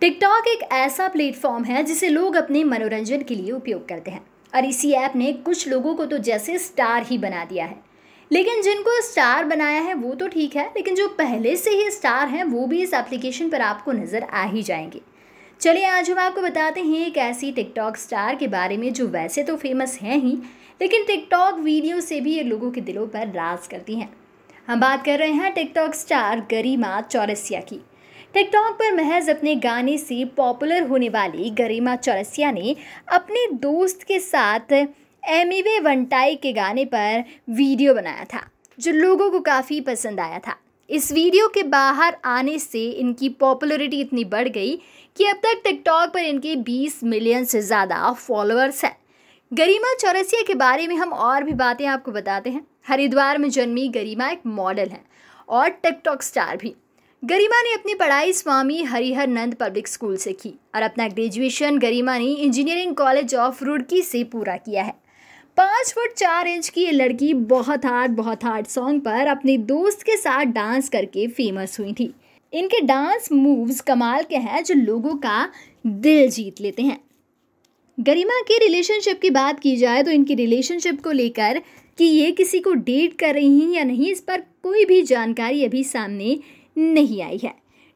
TikTok एक ऐसा platform है जिसे लोग अपने मनोरंजन के लिए उपयोग करते हैं और इसी ऐप ने कुछ लोगों को तो जैसे स्टार ही बना दिया है लेकिन जिनको स्टार बनाया है वो तो ठीक है लेकिन जो पहले से ही स्टार हैं वो भी इस एप्लीकेशन पर आपको नज़र आ ही जाएंगे चलिए आज हम आपको बताते हैं एक ऐसी टिकटॉक स्टार के बारे में जो वैसे तो फेमस हैं ही लेकिन टिकटॉक वीडियो से भी ये लोगों के दिलों पर राज करती हैं हम बात कर रहे हैं टिकटॉक स्टार गरिमा चौरसिया की टिकटॉक पर महज अपने गाने से पॉपुलर होने वाली गरिमा चौरसिया ने अपने दोस्त के साथ एमिवे वनटाई के गाने पर वीडियो बनाया था जो लोगों को काफ़ी पसंद आया था इस वीडियो के बाहर आने से इनकी पॉपुलैरिटी इतनी बढ़ गई कि अब तक टिकटॉक पर इनके 20 मिलियन से ज़्यादा फॉलोअर्स हैं गरिमा चौरसिया के बारे में हम और भी बातें आपको बताते हैं हरिद्वार में जन्मी गरिमा एक मॉडल हैं और टिकटॉक स्टार भी गरिमा ने अपनी पढ़ाई स्वामी हरिहर नंद पब्लिक स्कूल से की और अपना ग्रेजुएशन गरिमा ने इंजीनियरिंग कॉलेज ऑफ रुड़की से पूरा किया है पाँच फुट चार इंच की ये लड़की बहुत हार्ड बहुत हार्ड सॉन्ग पर अपने दोस्त के साथ डांस करके फेमस हुई थी इनके डांस मूव्स कमाल के हैं जो लोगों का दिल जीत लेते हैं गरिमा के रिलेशनशिप की बात की जाए तो इनकी रिलेशनशिप को लेकर कि ये किसी को डेट कर रही हैं या नहीं इस पर कोई भी जानकारी अभी सामने नहीं आई है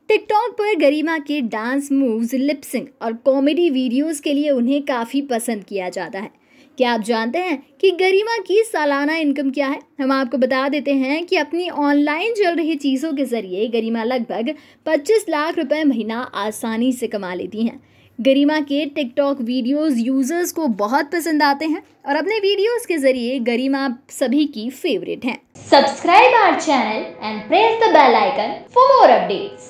टिकटॉक पर गरिमा के डांस मूव्स लिपसिंग और कॉमेडी वीडियोस के लिए उन्हें काफ़ी पसंद किया जाता है क्या आप जानते हैं कि गरिमा की सालाना इनकम क्या है हम आपको बता देते हैं कि अपनी ऑनलाइन चल रही चीज़ों के ज़रिए गरिमा लगभग 25 लाख रुपए महीना आसानी से कमा लेती हैं गरिमा के टिकटॉक वीडियोस यूज़र्स को बहुत पसंद आते हैं और अपने वीडियोस के जरिए गरिमा सभी की फेवरेट हैं subscribe our channel and press the bell icon for more updates